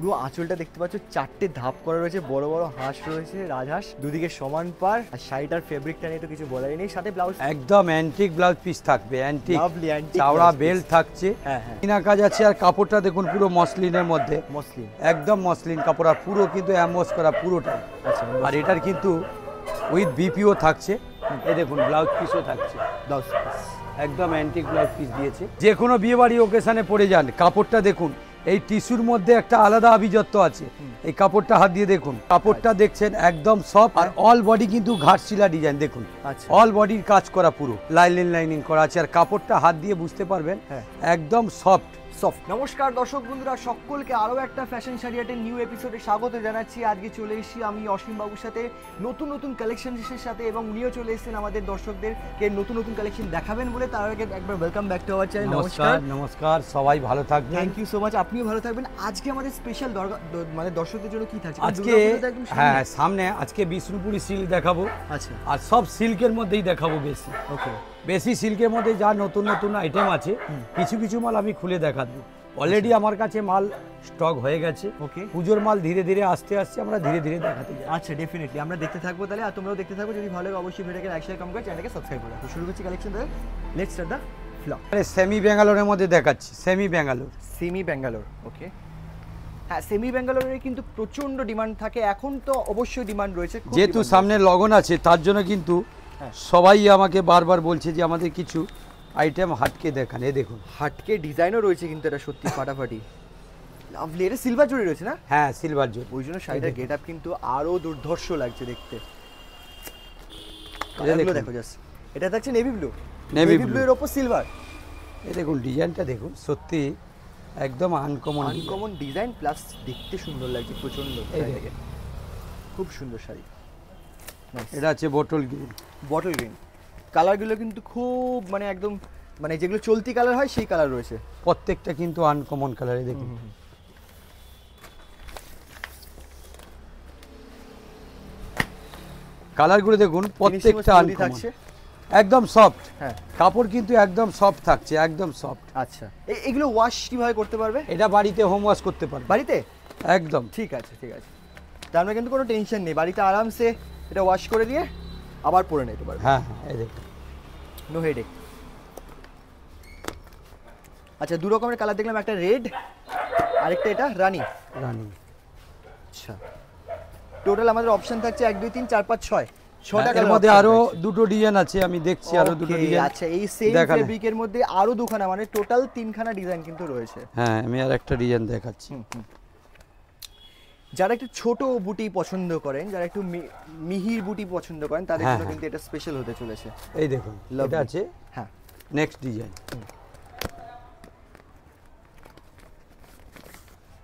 পুরো আঁচলটা দেখতে পাচ্ছ চারটে ধাপ করা রয়েছে বড় বড় হাঁস রয়েছে রাজহাঁস দুদিকে সমান পার আর শাড়িটার ফেব্রিকটা নিয়ে তো কিছু বলারই নেই সাথে ব্লাউজ একদম অ্যান্টিক ব্লাউজ পিস থাকবে অ্যান্টিক চাওড়া বেল্ট থাকছে হ্যাঁ, হ্যাঁ কিনা কাজ আছে আর কাপড়টা দেখুন পুরো মসলিনের মধ্যে মসলিন একদম মসলিন কাপড় আর পুরো কিন্তু অ্যাম্বস করা পুরোটা আচ্ছা, আর এটার কিন্তু উইথ বিপিও থাকছে এ দেখুন ব্লাউজ পিসও থাকছে ব্লাউজ পিস একদম অ্যান্টিক ব্লাউজ পিস দিয়েছে যে কোনো বিয়ে বাড়ি ওকেশানে পরে যান কাপড়টা দেখুন এই টিস্যুর মধ্যে একটা আলাদা আভিজাত্য আছে এই কাপড়টা হাত দিয়ে দেখুন কাপড়টা আচ্ছা। দেখছেন একদম সফট আর অল আচ্ছা। বডি কিন্তু ঘাটশিলা ডিজাইন দেখুন অল আচ্ছা। বডির কাজ করা পুরো লাইন লাইনিং করা আছে আর কাপড়টা হাত দিয়ে বুঝতে পারবেন হ্যাঁ। একদম সফট সফট নমস্কার দর্শক বন্ধুরা সকলকে আরও একটা ফ্যাশন সারিয়াটের নিউ এপিসোডে স্বাগত জানাচ্ছি আজকে চলে এসেছি আমি অসীম বাবুর সাথে নতুন নতুন কালেকশনসের সাথে এবং উনিও চলে এসেছেন আমাদের দর্শকদেরকে নতুন নতুন কালেকশন দেখাবেন বলে তার আগে একবার welcome back to our channel নমস্কার নমস্কার সবাই ভালো থাকবেন থ্যাংক ইউ সো মাচ আপনিও ভালো থাকবেন আজকে আমাদের স্পেশাল মানে দর্শকদের জন্য কি থাকছে আজকে হ্যাঁ, হ্যাঁ সামনে আজকে বিষ্ণুপুরি সিল্ক দেখাবো আচ্ছা আর সব সিল্কের মধ্যেই দেখাবো বেশি ওকে বেশি সিল্কের মধ্যে যা নতুন নতুন আইটেম আছে কিছু কিছু মাল আমি খুলে দেখাবো অলরেডি আচ্ছা। আমার কাছে মাল স্টক হয়ে গেছে ওকে পুজোর মাল ধীরে ধীরে আসতে আসতে আমরা ধীরে ধীরে দেখাতে যাই আচ্ছা ডেফিনেটলি আমরা দেখতে থাকবো তাহলে আর তোমরাও দেখতে থাকবো যদি ভালো লাগে অবশ্যই ভিডিওকে লাইক শেয়ার কমেন্ট করে চ্যানেলকে সাবস্ক্রাইব করে শুরু করছি collection the let's start the flop মানে সেমি ব্যাঙ্গালোরের মধ্যে দেখাচ্ছি semi Bangalore semi Bangalore okay হ্যাঁ সেমি ব্যাঙ্গালোরে কিন্তু প্রচন্ড ডিমান্ড থাকে এখন তো অবশ্যই ডিমান্ড রয়েছে যেহেতু সামনে লগন আছে তার জন্য কিন্তু হ্যাঁ। সবাই আমাকে বারবার বলছে যে আমাদের কিছু আইটেম হাটকে দেখান এ দেখুন হাটকে ডিজাইনও রয়েছে কিন্তু এটা সত্যি ফাটাফাটি লাভলি এটা সিলভার জুড়ি রয়েছে না হ্যাঁ সিলভার জুড়ি ওই জন্য শাড়িটার গেট আপ কিন্তু আরও দুর্ধর্ষ লাগছে দেখতে দেখো জাস্ট এটা থাকছে নেভি ব্লু নেভি ব্লু এর ওপর সিলভার এই দেখুন ডিজাইনটা দেখুন সত্যি একদম আনকমন আনকমন ডিজাইন প্লাস দেখতে সুন্দর লাগছে প্রচন্ড খুব সুন্দর শাড়ি এটা আছে বটল গ্রিন বটল গ্রিন কালারগুলো কিন্তু খুব মানে একদম মানে যেগুলো চলতি কালার হয় সেই কালার রয়েছে প্রত্যেকটা কিন্তু আনকমন কালারে দেখুন কালারগুলো দেখুন প্রত্যেকটা আনকমন থাকছে একদম সফট হ্যাঁ কাপড় কিন্তু একদম সফট থাকছে একদম সফট আচ্ছা এগুলো ওয়াশ কিভাবে করতে পারবে এটা বাড়িতে হোম ওয়াশ করতে পারবে বাড়িতে একদম ঠিক আছে ঠিক আছে তার মানে কিন্তু কোনো টেনশন নেই বাড়িতে আরামসে এটা ওয়াশ করে দিয়ে আবার পরে নিতে পারবে হ্যাঁ হ্যাঁ নো হেডেক আচ্ছা দু রকমের কালার দেখলাম একটা রেড আরেকটা এটা রানি রানি আচ্ছা টোটাল আমাদের অপশন থাকছে এক দুই তিন চার পাঁচ ছয় ছটা কালার হ্যাঁ, মধ্যে আরো দুটো ডিজাইন আছে আমি দেখছি আরো দুটো ডিজাইন আচ্ছা এই সেম ফেব্রিকের মধ্যে আরো দুখানা মানে টোটাল তিনখানা ডিজাইন কিন্তু রয়েছে হ্যাঁ আমি আর একটা ডিজাইন দেখাচ্ছি যারা একটু ছোট বুটি পছন্দ করেন যারা একটু মিহির বুটি পছন্দ করেন তাদের হ্যাঁ, জন্য হ্যাঁ। কিন্তু এটা স্পেশাল হতে চলেছে এই দেখুন এটা আছে হ্যাঁ নেক্সট ডিজাইন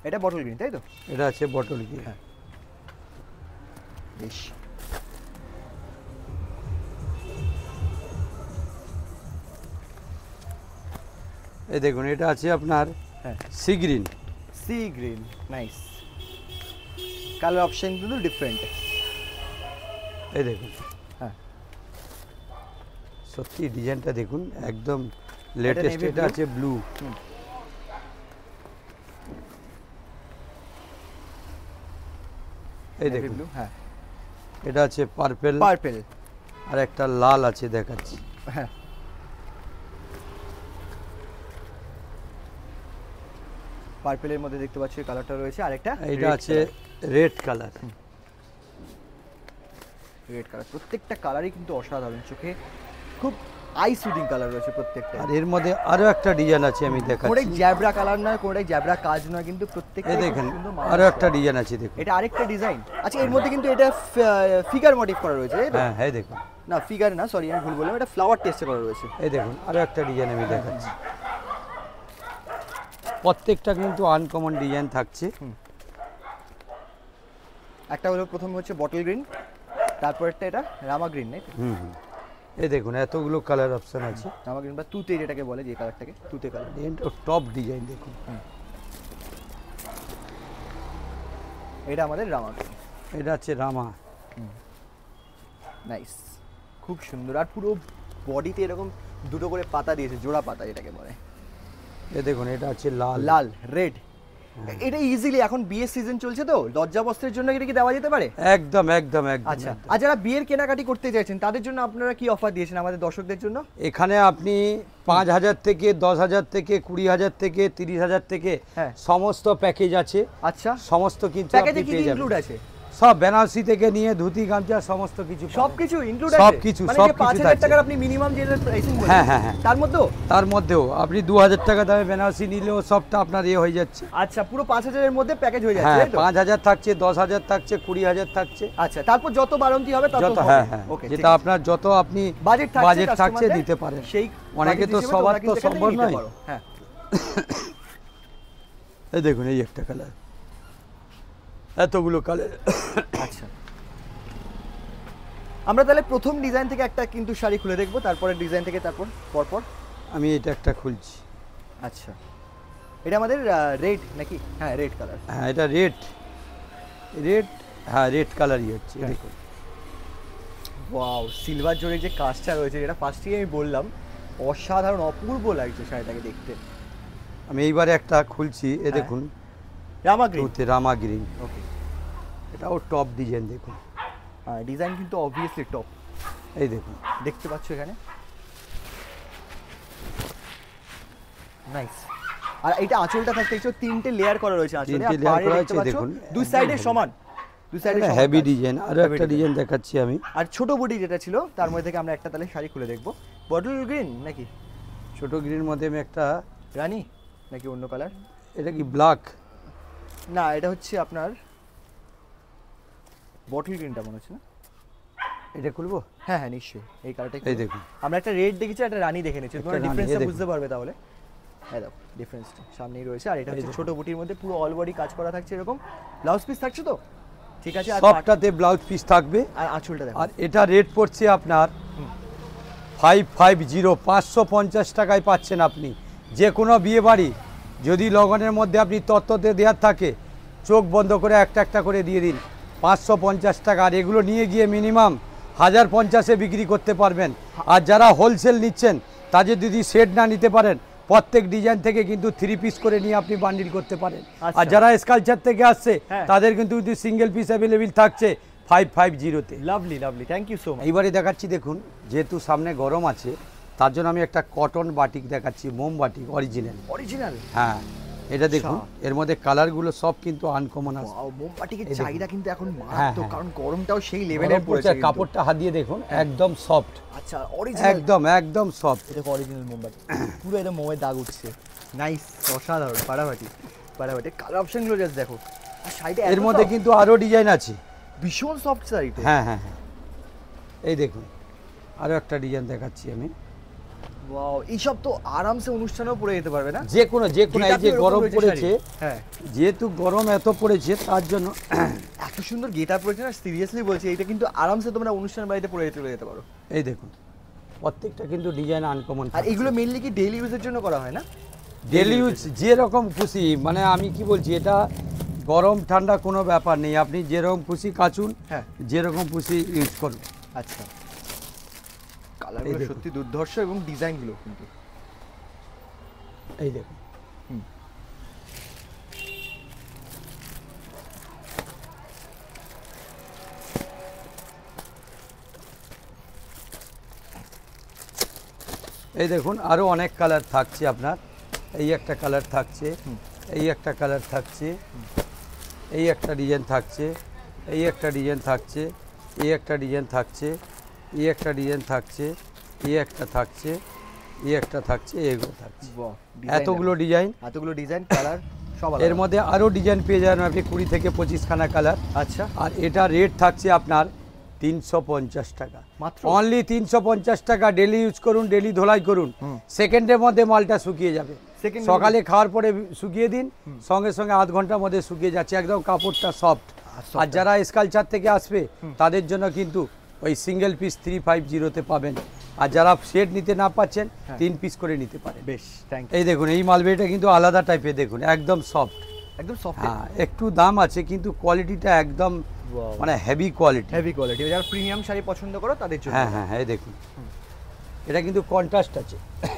এটা বটল গ্রিন তাই তো এটা আছে বটল গ্রিন হ্যাঁ বেশ এই দেখুন এটা আছে আপনার হ্যাঁ sea green sea green nice colour option কিন্তু ডিফারেন্ট এই দেখুন হ্যাঁ সত্যি ডিজাইনটা দেখুন একদম লেটেস্ট এটা আছে ব্লু এই দেখুন হ্যাঁ এটা আছে পার্পেল পার্পেল আর একটা লাল আছে দেখাচ্ছি হ্যাঁ পার্পেলের মধ্যে দেখতে পাচ্ছি কালারটা রয়েছে আরেকটা এটা আছে রেড কালার রেড কালার প্রত্যেকটা কালারই কিন্তু অসাধারণ চোখে খুব আই সুডিং কালার রয়েছে প্রত্যেকটা আর এর মধ্যে আরো একটা ডিজাইন আছে আমি দেখাচ্ছি কোড়ে জ্যাবরা কালার নয় কোড়ে জ্যাবরা কাজ নয় কিন্তু প্রত্যেকটা দেখেন আরো একটা ডিজাইন আছে দেখুন এটা আরেকটা ডিজাইন আচ্ছা এর মধ্যে কিন্তু এটা ফিগার মডিফ করা রয়েছে হ্যাঁ হ্যাঁ দেখুন না ফিগার না সরি আমি ভুল বললাম এটা ফ্লাওয়ার টেস্ট করা রয়েছে এই দেখুন আরো একটা ডিজাইন আমি দেখাচ্ছি প্রত্যেকটা কিন্তু আনকমন ডিজাইন থাকছে একটা হলো প্রথম হচ্ছে বটল গ্রিন তারপরেরটা এটা রামা গ্রিন নাই হুম এই দেখুন এতগুলো কালার অপশন আছে রামা গ্রিন বা তুতে যেটাকে বলে যে কালারটাকে তুতে কালার টপ ডিজাইন দেখুন এটা আমাদের রামা এটা হচ্ছে রামা নাইস খুব সুন্দর আর পুরো বডিতে এরকম দুটো করে পাতা দিয়েছে জোড়া পাতা যেটাকে বলে এ দেখুন এটা হচ্ছে লাল লাল রেড এটা ইজিলি এখন বিয়ের সিজন চলছে তো বস্ত্রের জন্য এটা কি দেওয়া যেতে পারে একদম একদম একদম আচ্ছা আর আচ্ছা, যারা বিয়ের কেনাকাটি করতে চাইছেন তাদের জন্য আপনারা কি অফার দিয়েছেন আমাদের দর্শকদের জন্য এখানে আপনি পাঁচ হাজার থেকে দশ হাজার থেকে কুড়ি হাজার থেকে তিরিশ হাজার থেকে হ্যাঁ। সমস্ত প্যাকেজ আছে আচ্ছা সমস্ত কিছু আপনি পেয়ে যাবেন আছে সব বেনারসি থেকে নিয়ে ধুতি গামছা সমস্ত কিছু সবকিছু কিছু সবকিছু মানে সব কিছু আপনি মিনিমাম যে প্রাইসিং হ্যাঁ হ্যাঁ হ্যাঁ তার মধ্যেও তার মধ্যেও আপনি দু হাজার টাকা দামে বেনারসি নিলেও সবটা আপনার ইয়ে হয়ে যাচ্ছে আচ্ছা পুরো পাঁচ হাজারের মধ্যে প্যাকেজ হয়ে যাচ্ছে হ্যাঁ, পাঁচ হাজার থাকছে দশ হাজার থাকছে কুড়ি হাজার থাকছে আচ্ছা তারপর যত বারন্তি হবে তত হ্যাঁ হ্যাঁ যেটা আপনার যত আপনি বাজেট বাজেট থাকছে দিতে পারেন সেই অনেকে তো সবার তো সম্ভব নয় হ্যাঁ এই দেখুন এই একটা কালার এতগুলো কালার আচ্ছা আমরা তাহলে প্রথম ডিজাইন থেকে একটা কিন্তু শাড়ি খুলে দেখবো তারপরে ডিজাইন থেকে তারপর পরপর আমি এটা একটা খুলছি আচ্ছা এটা আমাদের রেড নাকি হ্যাঁ রেড কালার হ্যাঁ এটা রেড রেড হ্যাঁ রেড কালারই হচ্ছে দেখুন ওয়াও সিলভার জোরে যে কাজটা রয়েছে এটা ফার্স্টেই আমি বললাম অসাধারণ অপূর্ব লাগছে শাড়িটাকে দেখতে আমি এইবারে একটা খুলছি এ হ্যাঁ। দেখুন রামা গ্রিন রামা গ্রিন ওকে এটাও টপ ডিজাইন দেখুন ডিজাইন হ্যাঁ, কিন্তু অবভিয়াসলি টপ এই দেখুন দেখতে পাচ্ছ এখানে নাইস আর এটা আঁচলটা থাকতে একটু তিনটে লেয়ার করা রয়েছে আঁচলে তিনটে লেয়ার করা আছে দেখুন দুই সাইডে সমান দুই সাইডে হেভি ডিজাইন আর একটা ডিজাইন দেখাচ্ছি আমি আর ছোট বডি যেটা ছিল তার মধ্যে থেকে আমরা একটা তাহলে শাড়ি খুলে দেখব বটল গ্রিন নাকি ছোট গ্রিনের মধ্যে আমি একটা রানী নাকি অন্য কালার এটা কি ব্ল্যাক না এটা হচ্ছে আপনার বটল গ্রিনটা মনে হচ্ছে না এটা খুলবো হ্যাঁ হ্যাঁ নিশ্চয়ই এই কালারটা এই দেখুন আমরা একটা রেড দেখেছি একটা রানি দেখে নিয়েছি তোমরা ডিফারেন্সটা বুঝতে পারবে তাহলে হ্যাঁ দেখো ডিফারেন্সটা সামনেই রয়েছে আর এটা হচ্ছে ছোট বুটির মধ্যে পুরো অল বডি কাজ করা থাকছে এরকম ব্লাউজ পিস থাকছে তো ঠিক আছে আর সবটাতে ব্লাউজ পিস থাকবে আর আঁচলটা দেখো আর এটা রেট পড়ছে আপনার ফাইভ ফাইভ জিরো পাঁচশো পঞ্চাশ টাকায় পাচ্ছেন আপনি যে কোনো বিয়ে বাড়ি যদি লগনের মধ্যে আপনি তত্ত্বতে দেওয়ার থাকে চোখ বন্ধ করে একটা একটা করে দিয়ে দিন পাঁচশো পঞ্চাশ টাকা আর এগুলো নিয়ে গিয়ে মিনিমাম হাজার পঞ্চাশে বিক্রি করতে পারবেন আর যারা হোলসেল নিচ্ছেন তাদের যদি সেট না নিতে পারেন প্রত্যেক ডিজাইন থেকে কিন্তু থ্রি পিস করে নিয়ে আপনি বান্ডিল করতে পারেন আচ্ছা। আর যারা স্কালচার থেকে আসছে হ্যাঁ। তাদের কিন্তু যদি সিঙ্গেল পিস অ্যাভেলেবেল থাকছে ফাইভ ফাইভ জিরোতে lovely lovely thank you so much এইবারে দেখাচ্ছি দেখুন যেহেতু সামনে গরম আছে তার জন্য আমি একটা কটন বাটিক দেখাচ্ছি মোম বাটিক অরিজিনাল অরিজিনাল হ্যাঁ এটা দেখুন আচ্ছা। এর মধ্যে কালারগুলো সব কিন্তু আনকমন আছে মোম বাটিকের চাহিদা কিন্তু এখন হ্যাঁ, মারাত্মক হ্যাঁ। কারণ গরমটাও সেই লেভেলের পড়েছে কাপড়টা হাত দিয়ে দেখুন হ্যাঁ। একদম সফট আচ্ছা অরিজিনাল একদম একদম সফট এটা অরিজিনাল মোম বাটিক পুরো এটা মোমের দাগ উঠছে নাইস অসাধারণ পাড়াবাটি পাড়াবাটি কালার অপশনগুলো জাস্ট দেখো আর এর মধ্যে কিন্তু আরো ডিজাইন আছে ভীষণ সফট সাইড হ্যাঁ হ্যাঁ হ্যাঁ এই দেখুন আরও একটা ডিজাইন দেখাচ্ছি আমি ওয়াও এইসব তো আরামসে অনুষ্ঠানেও পড়ে যেতে পারবে না যে কোনো যে কোনো এই যে গরম পড়েছে হ্যাঁ যেহেতু গরম এত পড়েছে তার জন্য এত সুন্দর গেটার পড়েছে না সিরিয়াসলি বলছি এটা কিন্তু আরামসে তোমরা অনুষ্ঠান বাড়িতে পড়ে যেতে যেতে পারো এই দেখুন প্রত্যেকটা কিন্তু ডিজাইন আনকমন আর এগুলো মেনলি কি ডেইলি ইউজের জন্য করা হয় না ডেলি ইউজ যেরকম খুশি মানে আমি কি বলছি এটা গরম ঠান্ডা কোনো ব্যাপার নেই আপনি যেরকম খুশি কাচুন হ্যাঁ যেরকম খুশি ইউজ করুন আচ্ছা কালারগুলো সত্যি দুর্ধর্ষ এবং ডিজাইনগুলো কিন্তু এই দেখুন এই দেখুন আরও অনেক কালার থাকছে আপনার এই একটা কালার থাকছে এই একটা কালার থাকছে এই একটা ডিজাইন থাকছে এই একটা ডিজাইন থাকছে এই একটা ডিজাইন থাকছে এই একটা ডিজাইন থাকছে এই একটা থাকছে এই একটা থাকছে এগুলো থাকছে এতগুলো ডিজাইন এতগুলো ডিজাইন কালার এর মধ্যে আরও ডিজাইন পেয়ে যাবেন আপনি কুড়ি থেকে পঁচিশখানা কালার আচ্ছা আর এটা রেট থাকছে আপনার তিনশো পঞ্চাশ টাকা অনলি তিনশো পঞ্চাশ টাকা ডেলি ইউজ করুন ডেলি ধোলাই করুন সেকেন্ডের মধ্যে মালটা শুকিয়ে যাবে সকালে খাওয়ার পরে শুকিয়ে দিন সঙ্গে সঙ্গে আধ ঘন্টার মধ্যে শুকিয়ে যাচ্ছে একদম কাপড়টা সফট আর যারা স্কালচার থেকে আসবে তাদের জন্য কিন্তু ওই সিঙ্গেল পিস থ্রি ফাইভ জিরোতে পাবেন আর যারা সেট নিতে না পাচ্ছেন হ্যাঁ। তিন পিস করে নিতে পারেন বেশ থ্যাংক এই দেখুন এই মালবেরিটা কিন্তু আলাদা টাইপের দেখুন একদম সফট একদম সফট হ্যাঁ একটু দাম আছে কিন্তু কোয়ালিটিটা একদম মানে হেভি কোয়ালিটি হেভি কোয়ালিটি যারা প্রিমিয়াম শাড়ি পছন্দ করো তাদের জন্য হ্যাঁ হ্যাঁ এই দেখুন এটা কিন্তু কন্ট্রাস্ট আছে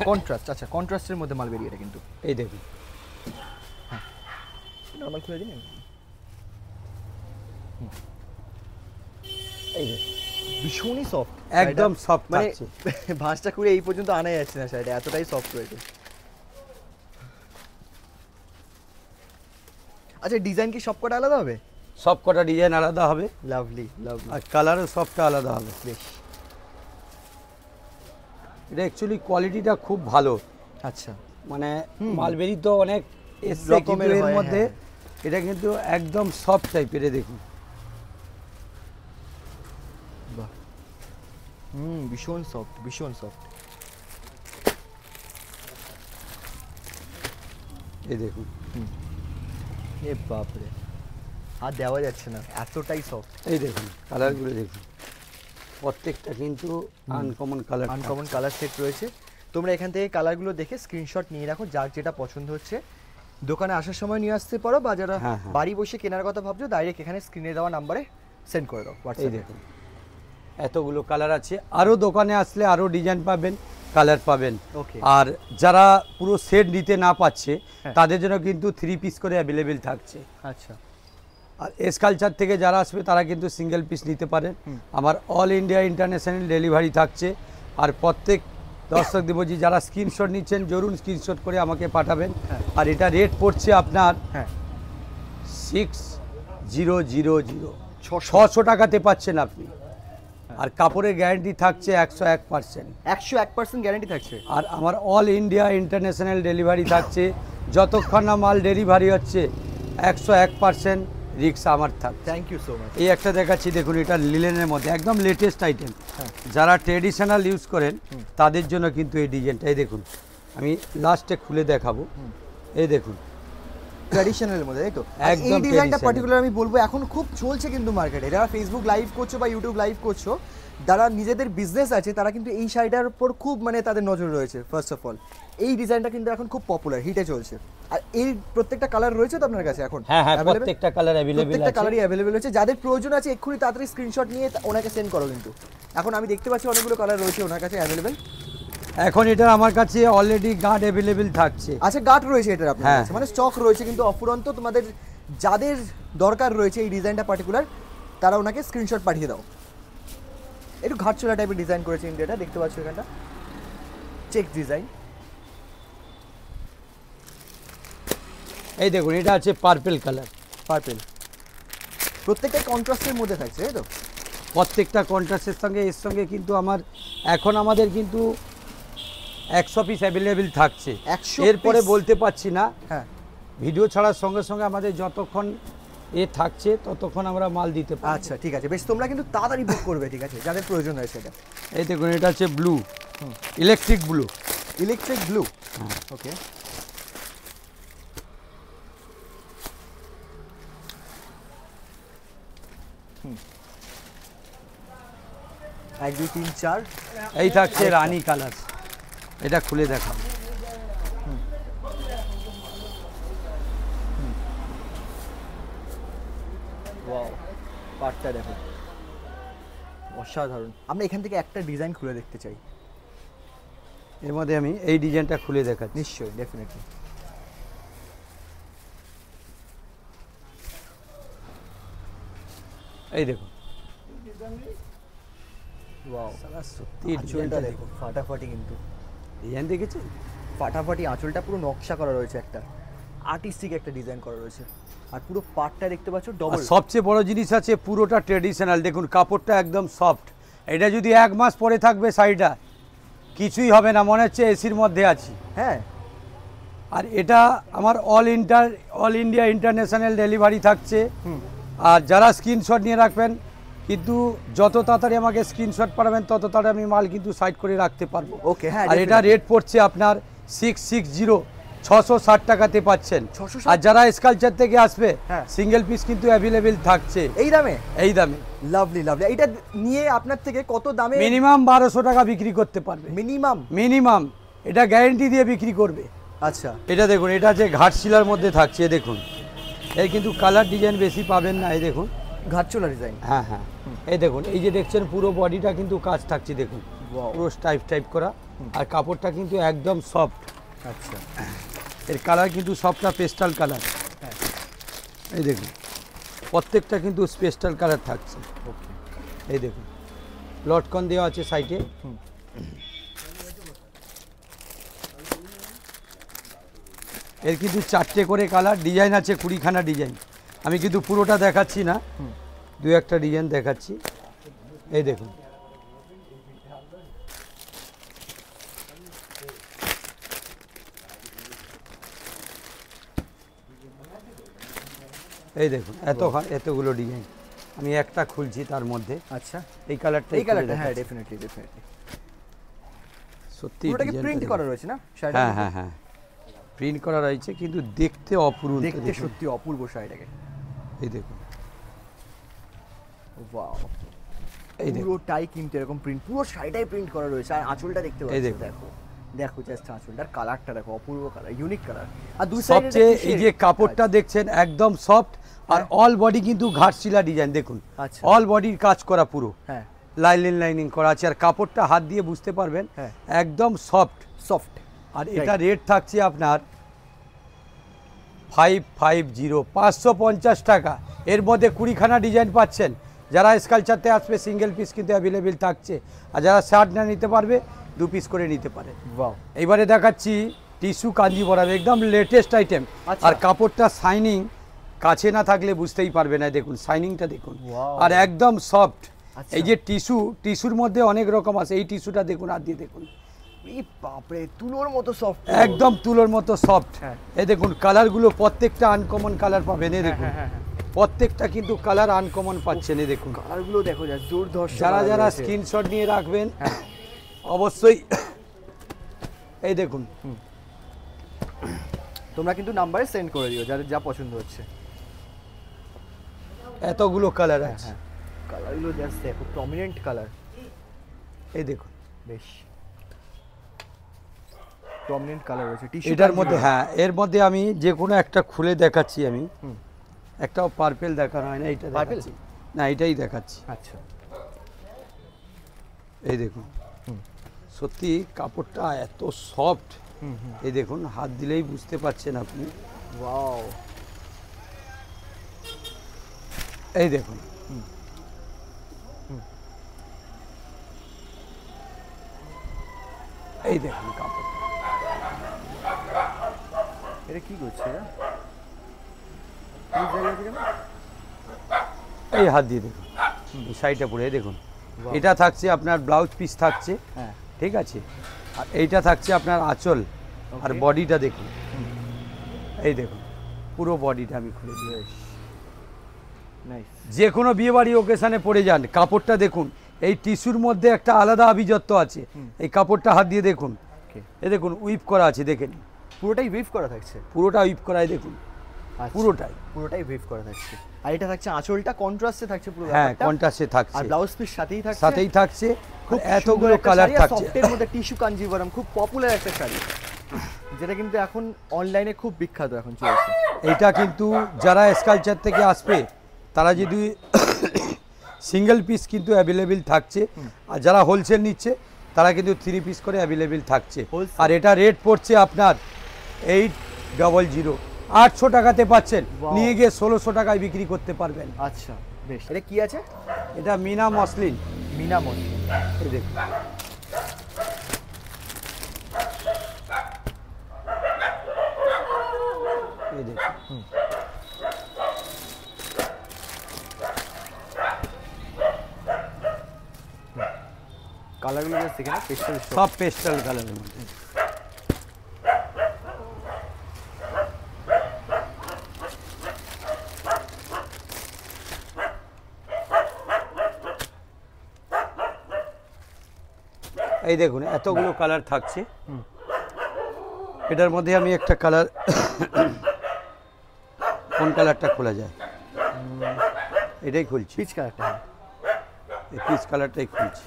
কন্ট্রাস্ট আচ্ছা কন্ট্রাস্টের মধ্যে মালবেরি এটা কিন্তু এই দেখুন নরমাল হ্যাঁ। খুলে দিন এই দেখুন ভীষণই সফট একদম সফট মানে ভাঁজটা খুঁড়ে এই পর্যন্ত আনা যাচ্ছে না শাড়িটা এতটাই সফট রয়েছে আচ্ছা ডিজাইন কি সবকটা আলাদা হবে সবকটা ডিজাইন আলাদা হবে লাভলি লাভলি আর কালারও সবটা আলাদা হবে বেশ এটা অ্যাকচুয়ালি কোয়ালিটিটা খুব ভালো আচ্ছা মানে মালবেরি তো অনেক এর মধ্যে হ্যাঁ। এটা কিন্তু একদম সফট টাইপের দেখুন হুম ভীষণ সফট ভীষণ সফট এ দেখুন এ বাপরে আর দেওয়া যাচ্ছে না এতটাই সফট এই দেখুন কালারগুলো দেখুন প্রত্যেকটা কিন্তু uncommon colour uncommon colour set রয়েছে তোমরা এখান থেকে কালারগুলো দেখে স্ক্রিনশট নিয়ে রাখো যার যেটা পছন্দ হচ্ছে দোকানে আসার সময় নিয়ে আসতে পারো বা যারা হ্যাঁ, হ্যাঁ। বাড়ি বসে কেনার কথা ভাবছো ডাইরেক্ট এখানে স্ক্রিনে দেওয়া নাম্বারে সেন্ড করে দাও হোয়াটসঅ্যাপে দেখুন এতগুলো কালার আছে আরও দোকানে আসলে আরও ডিজাইন পাবেন কালার পাবেন আর যারা পুরো সেট নিতে না পাচ্ছে হ্যাঁ। তাদের জন্য কিন্তু থ্রি পিস করে অ্যাভেলেবেল থাকছে আচ্ছা আর এস কালচার থেকে যারা আসবে তারা কিন্তু সিঙ্গেল পিস নিতে পারেন আমার অল ইন্ডিয়া ইন্টারন্যাশনাল ডেলিভারি থাকছে আর প্রত্যেক দর্শক দিবজি যারা স্ক্রিনশট নিচ্ছেন জরুর স্ক্রিনশট করে আমাকে পাঠাবেন হ্যাঁ। আর এটা রেট পড়ছে আপনার সিক্স জিরো জিরো জিরো ছশো টাকাতে পাচ্ছেন আপনি আর কাপড়ের গ্যারান্টি থাকছে একশো এক পার্সেন্ট একশো এক পার্সেন্ট গ্যারান্টি থাকছে আর আমার অল ইন্ডিয়া ইন্টারন্যাশনাল ডেলিভারি থাকছে যতক্ষণ না মাল ডেলিভারি হচ্ছে একশো এক পার্সেন্ট রিক্স আমার থাক থ্যাংক ইউ সো মাচ এই একটা দেখাচ্ছি দেখুন এটা লিলেনের মধ্যে একদম লেটেস্ট হ্যাঁ। আইটেম যারা ট্রেডিশনাল ইউজ করেন তাদের জন্য কিন্তু এই ডিজাইনটাই দেখুন আমি লাস্টে খুলে দেখাবো এই দেখুন ট্র্যাডিশনাল মধ্যে তাই তো এই ডিজাইনটা পার্টিকুলার আমি বলবো এখন খুব চলছে কিন্তু মার্কেটে যারা ফেসবুক লাইভ করছো বা ইউটিউব লাইভ করছো যারা নিজেদের বিজনেস আছে তারা কিন্তু এই শাড়িটার উপর খুব মানে তাদের নজর রয়েছে ফার্স্ট অফ অল এই ডিজাইনটা কিন্তু এখন খুব পপুলার হিটে চলছে আর এই প্রত্যেকটা কালার রয়েছে তো আপনার কাছে এখন হ্যাঁ হ্যাঁ প্রত্যেকটা কালার अवेलेबल আছে প্রত্যেকটা কালারই अवेलेबल আছে যাদের প্রয়োজন আছে এক্ষুনি তাড়াতাড়ি স্ক্রিনশট নিয়ে ওনাকে সেন্ড করো কিন্তু এখন আমি দেখতে পাচ্ছি অনেকগুলো কালার রয়েছে ওনার কাছে अवेलेबल এখন এটা আমার কাছে অলরেডি গার্ড অ্যাভেলেবেল থাকছে আচ্ছা গার্ড রয়েছে এটার আপনার হ্যাঁ। কাছে মানে স্টক রয়েছে কিন্তু অফুরন্ত তোমাদের যাদের দরকার রয়েছে এই ডিজাইনটা পার্টিকুলার তারা ওনাকে স্ক্রিনশট পাঠিয়ে দাও একটু ঘাটচোলা টাইপের ডিজাইন করেছে ইন্ডিয়াটা দেখতে পাচ্ছ এখানটা চেক ডিজাইন এই দেখুন এটা আছে পার্পেল কালার পার্পেল প্রত্যেকটা কন্ট্রাস্টের মধ্যে থাকছে তাই তো প্রত্যেকটা কন্ট্রাস্টের সঙ্গে এর সঙ্গে কিন্তু আমার এখন আমাদের কিন্তু একশো পিস অ্যাভেলেবেল থাকছে এরপরে বলতে পারছি না হ্যাঁ ভিডিও ছাড়ার সঙ্গে সঙ্গে আমাদের যতক্ষণ এ থাকছে ততক্ষণ আমরা মাল দিতে পারি আচ্ছা ঠিক আছে বেশ তোমরা কিন্তু তাড়াতাড়ি বুক করবে ঠিক আছে যাদের প্রয়োজন হয় সেটা এই দেখুন এটা হচ্ছে blue electric blue electric blue okay এক দুই তিন চার এই থাকছে রানী কালার এটা খুলে দেখা পাটটা দেখো অসাধারণ আমরা এখান থেকে একটা ডিজাইন খুলে দেখতে চাই এর মধ্যে আমি এই ডিজাইনটা খুলে দেখা নিশ্চয়ই ডেফিনেটলি এই দেখো ওয়াও সত্যি ফাটাফাটি কিন্তু ডিজাইন দেখেছেন ফাটাফাটি আঁচলটা পুরো নকশা করা রয়েছে একটা আর্টিস্টিক একটা ডিজাইন করা রয়েছে আর পুরো পাটটা দেখতে পাচ্ছ ডবল সবচেয়ে বড় জিনিস আছে পুরোটা ট্রেডিশনাল দেখুন কাপড়টা একদম সফট এটা যদি এক মাস পরে থাকবে শাড়িটা কিছুই হবে না মনে হচ্ছে এসির মধ্যে আছি হ্যাঁ আর এটা আমার all inter all India international delivery থাকছে আর যারা স্ক্রিনশট নিয়ে রাখবেন কিন্তু যত তাড়াতাড়ি আমাকে স্ক্রিনশট পাঠাবেন তত তাড়াতাড়ি আমি মাল কিন্তু সাইড করে রাখতে পারবো ওকে হ্যাঁ আর এটা রেট পড়ছে আপনার সিক্স সিক্স জিরো ছশো ষাট টাকাতে পাচ্ছেন আর যারা স্কালচার থেকে আসবে সিঙ্গেল হ্যাঁ। পিস কিন্তু অ্যাভেলেবেল থাকছে এই দামে এই দামে লাভলি লাভলি এটা নিয়ে আপনার থেকে কত দামে মিনিমাম বারোশো টাকা বিক্রি করতে পারবে মিনিমাম মিনিমাম এটা গ্যারেন্টি দিয়ে বিক্রি করবে আচ্ছা এটা দেখুন এটা যে ঘাটশিলার মধ্যে থাকছে দেখুন এই কিন্তু কালার ডিজাইন বেশি পাবেন না এই দেখুন ঘাটচোলা ডিজাইন হ্যাঁ হ্যাঁ এই দেখুন এই যে দেখছেন পুরো বডিটা কিন্তু কাজ থাকছে দেখুন পুরো টাইপ টাইপ করা আর কাপড়টা কিন্তু একদম সফট আচ্ছা এর কালার কিন্তু সবটা পেস্টাল হ্যাঁ। কালার এই দেখুন প্রত্যেকটা কিন্তু পেস্টাল কালার থাকছে এই দেখুন লটকন দেওয়া আছে সাইডে এর কিন্তু চারটে করে কালার ডিজাইন আছে কুড়িখানা ডিজাইন আমি কিন্তু পুরোটা দেখাচ্ছি না দু একটা ডিজাইন দেখাচ্ছি এই দেখুন এই দেখুন এত এতগুলো ডিজাইন আমি একটা খুলছি তার মধ্যে আচ্ছা এই কালারটা এই কালারটা হ্যাঁ ডেফিনেটলি ডেফিনেটলি সত্যি ওটাকে প্রিন্ট করা রয়েছে না হ্যাঁ, হ্যাঁ হ্যাঁ হ্যাঁ প্রিন্ট করা রয়েছে কিন্তু দেখতে অপূর্ব দেখতে সত্যি অপূর্ব শাড়িটাকে এই দেখুন ওয়াও এই পুরো টাই কিন্তু এরকম প্রিন্ট পুরো শাড়িটাই প্রিন্ট করা রয়েছে আর আঁচলটা দেখতে পাচ্ছি দেখো দেখো জাস্ট আঁচলটার কালারটা দেখো অপূর্ব কালার ইউনিক কালার আর দুই সাইডে এই যে কাপড়টা আচ্ছা। দেখছেন একদম সফট আর অল হ্যাঁ। বডি কিন্তু ঘাটশিলা ডিজাইন দেখুন অল আচ্ছা। বডির কাজ করা পুরো হ্যাঁ লাইনিং লাইনিং করা আছে আর কাপড়টা হাত দিয়ে বুঝতে পারবেন হ্যাঁ। একদম সফট সফট আর এটা রেট থাকছে আপনার ফাইভ ফাইভ জিরো পাঁচশো পঞ্চাশ টাকা এর মধ্যে কুড়িখানা ডিজাইন পাচ্ছেন যারা স্কালচারতে আসবে সিঙ্গেল পিস কিন্তু অ্যাভেলেবেল থাকছে আর যারা শার্ট না নিতে পারবে দু পিস করে নিতে পারে এইবারে দেখাচ্ছি টিস্যু কাঞ্জি বড়াবে একদম লেটেস্ট আইটেম আচ্ছা। আর কাপড়টা শাইনিং কাছে না থাকলে বুঝতেই পারবে না দেখুন শাইনিংটা দেখুন আর একদম সফট আচ্ছা। এই যে টিস্যু টিস্যুর মধ্যে অনেক রকম আছে এই টিস্যুটা দেখুন আর দিয়ে দেখুন বাপরে তুলোর মতো সফট একদম তুলোর মতো সফট হ্যাঁ। এই দেখুন কালারগুলো প্রত্যেকটা আনকমন কালার পাবেন এই হ্যাঁ, দেখুন হ্যাঁ, প্রত্যেকটা কিন্তু কালার আনকমন পাচ্ছেন এই দেখুন কালারগুলো দেখো জোর ধর যারা যারা স্ক্রিনশট নিয়ে রাখবেন অবশ্যই এই দেখুন তোমরা কিন্তু নাম্বারে সেন্ড করে দিও যাদের যা পছন্দ হচ্ছে এতগুলো কালার আছে কালারগুলো জাস্ট দেখো প্রমিনেন্ট কালার এই দেখুন বেশ প্রমিনেন্ট কালার রয়েছে এটার মধ্যে হ্যাঁ এর মধ্যে আমি যে কোনো একটা খুলে দেখাচ্ছি আমি একটাও পার্পেল দেখানো হয় না এটা পার্পেল না এটাই দেখাচ্ছি আচ্ছা এই দেখুন সত্যি কাপড়টা এত সফট এই দেখুন হাত দিলেই বুঝতে পারছেন আপনি ওয়াও এই দেখুন এই দেখুন কাপড় এটা কি করছে এই হাত দিয়ে দেখুন শাড়িটা পরে দেখুন এটা থাকছে আপনার ব্লাউজ পিস থাকছে হ্যাঁ ঠিক আছে আর এইটা থাকছে আপনার আঁচল আর বডিটা দেখুন এই দেখুন পুরো বডিটা আমি খুলে দিই যে কোনো বিয়েবাড়ি ওকেশানে পরে যান কাপড়টা দেখুন এই টিস্যুর মধ্যে একটা আলাদা আভিজাত্য আছে এই কাপড়টা হাত দিয়ে দেখুন এই দেখুন উইপ করা আছে দেখে নিন পুরোটাই উইভ করা থাকছে পুরোটা উইভ করাই দেখুন আচ্ছা, পুরোটাই পুরোটাই উইভ করা থাকছে আর এটা থাকছে আঁচলটা কন্ট্রাস্টে থাকছে পুরো হ্যাঁ কন্ট্রাস্টে থাকছে আর ব্লাউজ পিস সাথেই থাকছে সাথেই থাকছে খুব এতগুলো কালার থাকছে সফটের মধ্যে টিস্যু কাঞ্জিভরম খুব পপুলার একটা শাড়ি যেটা কিন্তু এখন অনলাইনে খুব বিখ্যাত এখন চলছে এটা কিন্তু যারা স্কাল্পচার থেকে আসবে তারা যদি সিঙ্গেল পিস কিন্তু অ্যাভেলেবেল থাকছে আর যারা হোলসেল নিচ্ছে তারা কিন্তু থ্রি পিস করে অ্যাভেলেবেল থাকছে আর এটা রেট পড়ছে আপনার এইট ডবল জিরো আটশো টাকাতে পাচ্ছেন নিয়ে গিয়ে ষোলোশো টাকায় বিক্রি করতে পারবেন আচ্ছা বেশ এটা কি আছে এটা মিনা মসলিন মিনা মসলিন দেখুন কালারগুলো সব পেস্টাল কালারের মধ্যে এই দেখুন এতগুলো কালার থাকছে এটার মধ্যে আমি একটা কালার কোন কালারটা খোলা যায় এটাই খুলছি পিচ কালারটা এই পিচ কালারটাই খুলছি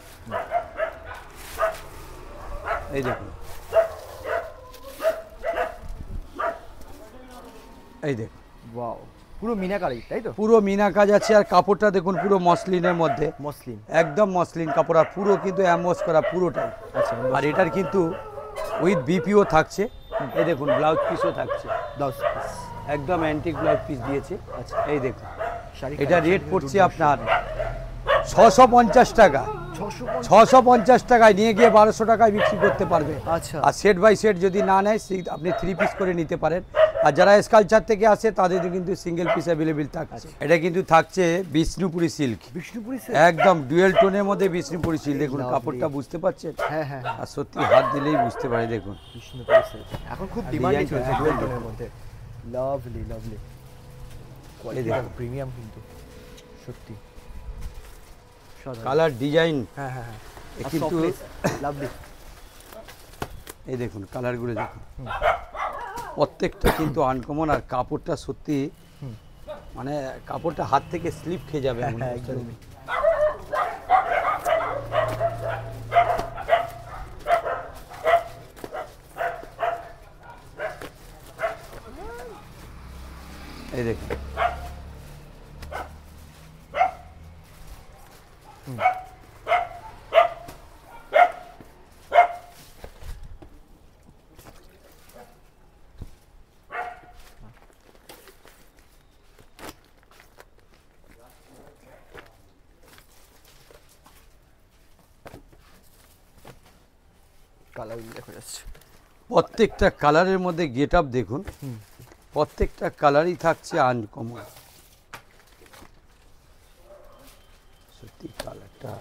এই দেখুন এই দেখুন বাও পুরো মিনাকারি তাই তো পুরো মিনা আছে আর কাপড়টা দেখুন পুরো মসলিনের মধ্যে মসলিন একদম মসলিন কাপড় আর পুরো কিন্তু অ্যাম্বস করা পুরোটাই আচ্ছা আর এটার কিন্তু উইথ বিপিও থাকছে এই দেখুন ব্লাউজ পিসও থাকছে ব্লাউজ পিস একদম অ্যান্টিক ব্লাউজ পিস দিয়েছে আচ্ছা এই দেখুন এটা রেট পড়ছে আপনার ছশো পঞ্চাশ টাকা ছশো পঞ্চাশ টাকায় নিয়ে গিয়ে বারোশো টাকায় বিক্রি করতে পারবে আচ্ছা আর সেট বাই সেট যদি না নেয় আপনি থ্রি পিস করে নিতে পারেন আর যারা স্কালচার থেকে আসে তাদের কিন্তু সিঙ্গেল পিস অ্যাভেলেবেল থাকছে আচ্ছা। এটা কিন্তু থাকছে বিষ্ণুপুরি সিল্ক বিষ্ণুপুরি একদম ডুয়েল টোনের মধ্যে বিষ্ণুপুরি সিল্ক দেখুন কাপড়টা বুঝতে পারছেন হ্যাঁ, হ্যাঁ হ্যাঁ আর সত্যি হাত দিলেই বুঝতে পারে দেখুন এখন খুব ডিমান্ড চলছে ডুয়েল টোনের মধ্যে লাভলি লাভলি কোয়ালিটি প্রিমিয়াম কিন্তু সত্যি কালার ডিজাইন হ্যাঁ হ্যাঁ, হ্যাঁ। কিন্তু লাভলি এই দেখুন কালারগুলো দেখুন প্রত্যেকটা কিন্তু আনকমন আর কাপড়টা সত্যি মানে কাপড়টা হাত থেকে স্লিপ খেয়ে যাবে প্রত্যেকটা কালারের মধ্যে গেট আপ দেখুন প্রত্যেকটা কালারই থাকছে আনকমন সত্যি কালারটা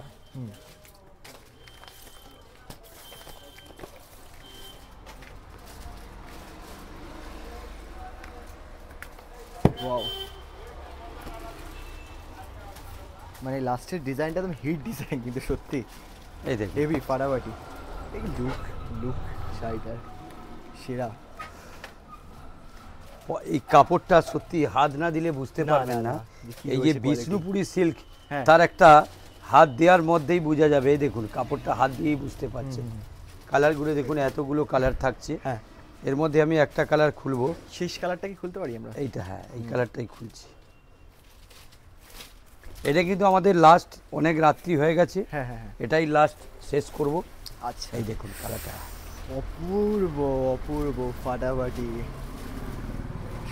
মানে লাস্টের ডিজাইনটা একদম হিট ডিজাইন কিন্তু সত্যি এই দেখ হেভি ফাটাফাটি এই লুক লুক সেরা এই কাপড়টা সত্যি হাত না দিলে বুঝতে পারবেন না এই যে বিষ্ণুপুরি সিল্ক হ্যাঁ। তার একটা হাত দেওয়ার মধ্যেই বোঝা যাবে দেখুন কাপড়টা হাত দিয়েই বুঝতে পারছেন কালারগুলো দেখুন এতগুলো কালার থাকছে হ্যাঁ। এর মধ্যে আমি একটা কালার খুলবো শেষ কালারটা কি খুলতে পারি আমরা এইটা হ্যাঁ এই কালারটাই খুলছি এটা কিন্তু আমাদের লাস্ট অনেক রাত্রি হয়ে গেছে হ্যাঁ, এটাই লাস্ট শেষ করবো আচ্ছা এই দেখুন কালাটা অপূর্ব অপূর্ব ফাটাফাটি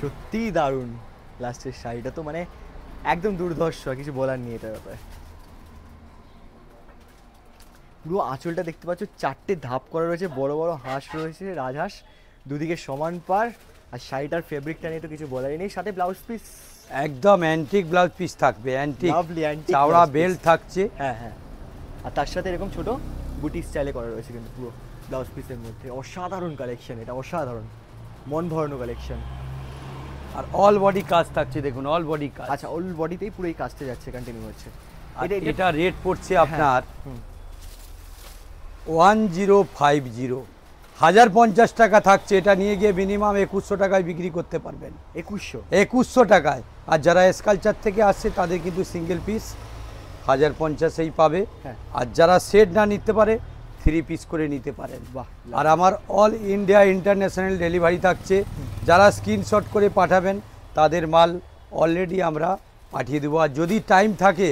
সত্যিই দারুণ লাস্টের শাড়িটা তো মানে একদম দুর্ধর্ষ কিছু বলার নেই এটার ব্যাপারে পুরো আঁচলটা দেখতে পাচ্ছ চারটে ধাপ করা রয়েছে বড় বড় হাঁস রয়েছে রাজহাঁস দুদিকে সমান পার আর শাড়িটার ফেব্রিকটা নিয়ে তো কিছু বলারই নেই সাথে ব্লাউজ পিস একদম অ্যান্টিক ব্লাউজ পিস থাকবে অ্যান্টিক চাওড়া বেল্ট থাকছে হ্যাঁ হ্যাঁ আর তার সাথে এরকম ছোট বুটি স্টাইলে করা রয়েছে কিন্তু পুরো ব্লাউজ পিসের মধ্যে অসাধারণ কালেকশন এটা অসাধারণ মন ভরানো কালেকশন আর অল বডি কাজ থাকছে দেখুন অল বডি কাজ আচ্ছা অল বডিতেই পুরো এই কাজটা যাচ্ছে কন্টিনিউ হচ্ছে এটা রেট পড়ছে আপনার ওয়ান জিরো ফাইভ জিরো হাজার পঞ্চাশ টাকা থাকছে এটা নিয়ে গিয়ে মিনিমাম একুশশো টাকায় বিক্রি করতে পারবেন একুশশো একুশশো টাকায় আর যারা স্কালচার থেকে আসছে তাদের কিন্তু সিঙ্গেল পিস হাজার পঞ্চাশেই পাবে হ্যাঁ। আর যারা সেট না নিতে পারে থ্রি পিস করে নিতে পারেন আর আমার অল ইন্ডিয়া ইন্টারন্যাশনাল ডেলিভারি থাকছে যারা স্ক্রিনশট করে পাঠাবেন তাদের মাল অলরেডি আমরা পাঠিয়ে দেবো আর যদি টাইম থাকে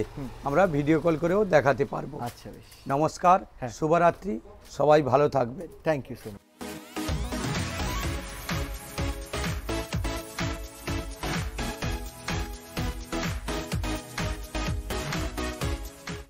আমরা ভিডিও কল করেও দেখাতে পারবো আচ্ছা নমস্কার হ্যাঁ। শুভরাত্রি সবাই ভালো থাকবেন থ্যাংক ইউ সো মাচ